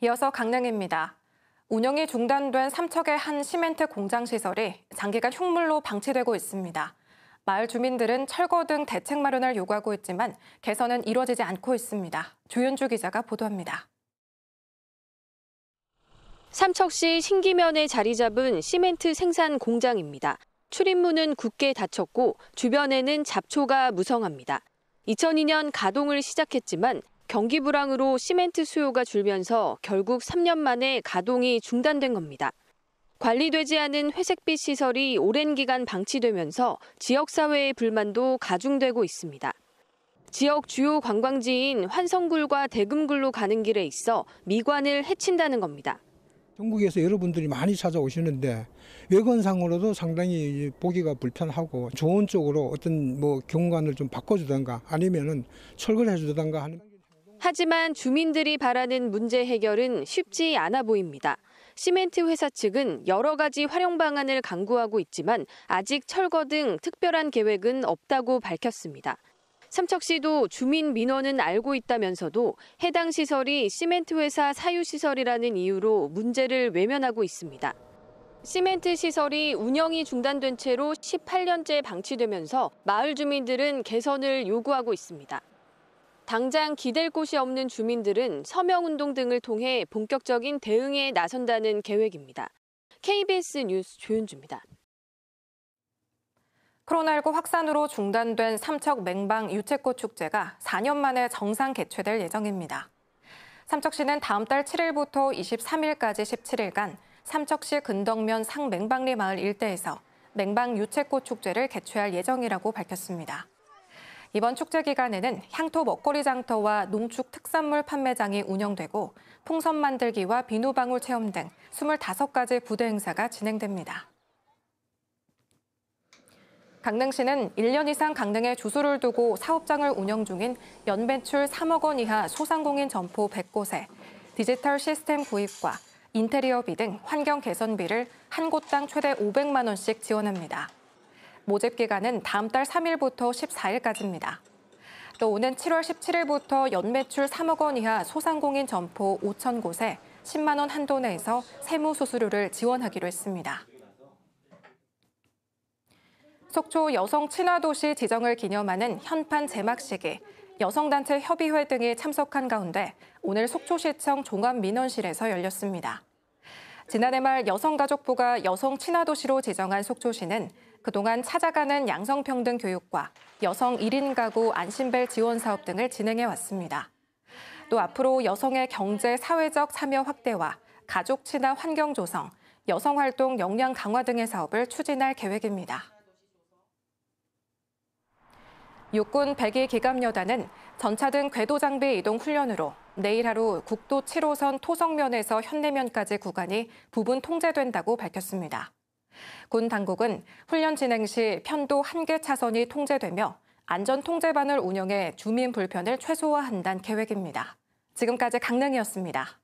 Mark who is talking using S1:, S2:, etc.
S1: 이어서 강릉입니다. 운영이 중단된 삼척의 한 시멘트 공장 시설이 장기간 흉물로 방치되고 있습니다. 마을 주민들은 철거 등 대책 마련을 요구하고 있지만 개선은 이뤄지지 않고 있습니다. 조윤주 기자가 보도합니다.
S2: 삼척시 신기면에 자리 잡은 시멘트 생산 공장입니다. 출입문은 굳게 닫혔고 주변에는 잡초가 무성합니다. 2002년 가동을 시작했지만 경기 불황으로 시멘트 수요가 줄면서 결국 3년 만에 가동이 중단된 겁니다. 관리되지 않은 회색빛 시설이 오랜 기간 방치되면서 지역사회의 불만도 가중되고 있습니다. 지역 주요 관광지인 환성굴과 대금굴로 가는 길에 있어 미관을 해친다는 겁니다.
S1: 전국에서 여러분들이 많이 찾아오시는데 외관상으로도 상당히 보기가 불편하고 좋은 쪽으로 어떤 뭐 경관을 좀 바꿔주던가 아니면 철거를 해주던가 하는.
S2: 하지만 주민들이 바라는 문제 해결은 쉽지 않아 보입니다. 시멘트 회사 측은 여러 가지 활용 방안을 강구하고 있지만 아직 철거 등 특별한 계획은 없다고 밝혔습니다. 삼척시도 주민 민원은 알고 있다면서도 해당 시설이 시멘트 회사 사유 시설이라는 이유로 문제를 외면하고 있습니다. 시멘트 시설이 운영이 중단된 채로 18년째 방치되면서 마을 주민들은 개선을 요구하고 있습니다. 당장 기댈 곳이 없는 주민들은 서명운동 등을 통해 본격적인 대응에 나선다는 계획입니다. KBS 뉴스
S1: 조윤주입니다. 코로나19 확산으로 중단된 삼척 맹방 유채꽃 축제가 4년 만에 정상 개최될 예정입니다. 삼척시는 다음 달 7일부터 23일까지 17일간 삼척시 근덕면 상맹방리 마을 일대에서 맹방 유채꽃 축제를 개최할 예정이라고 밝혔습니다. 이번 축제 기간에는 향토 먹거리 장터와 농축 특산물 판매장이 운영되고 풍선 만들기와 비누방울 체험 등 25가지 부대 행사가 진행됩니다. 강릉시는 1년 이상 강릉에 주소를 두고 사업장을 운영 중인 연매출 3억 원 이하 소상공인 점포 100곳에 디지털 시스템 구입과 인테리어비 등 환경 개선비를 한 곳당 최대 500만 원씩 지원합니다. 모집 기간은 다음 달 3일부터 14일까지입니다. 또 오는 7월 17일부터 연매출 3억 원 이하 소상공인 점포 5천 곳에 10만 원 한도 내에서 세무 수수료를 지원하기로 했습니다. 속초 여성 친화도시 지정을 기념하는 현판 제막식이 여성단체 협의회 등이 참석한 가운데 오늘 속초시청 종합민원실에서 열렸습니다. 지난해 말 여성가족부가 여성 친화도시로 지정한 속초시는 그동안 찾아가는 양성평등 교육과 여성 1인 가구 안심벨 지원 사업 등을 진행해 왔습니다. 또 앞으로 여성의 경제, 사회적 참여 확대와 가족 친화 환경 조성, 여성 활동 역량 강화 등의 사업을 추진할 계획입니다. 육군 102기갑여단은 전차 등 궤도 장비 이동 훈련으로 내일 하루 국도 7호선 토성면에서 현내면까지 구간이 부분 통제된다고 밝혔습니다. 군 당국은 훈련 진행 시 편도 한 개 차선이 통제되며 안전 통제반을 운영해 주민 불편을 최소화한다는 계획입니다. 지금까지 강릉이었습니다.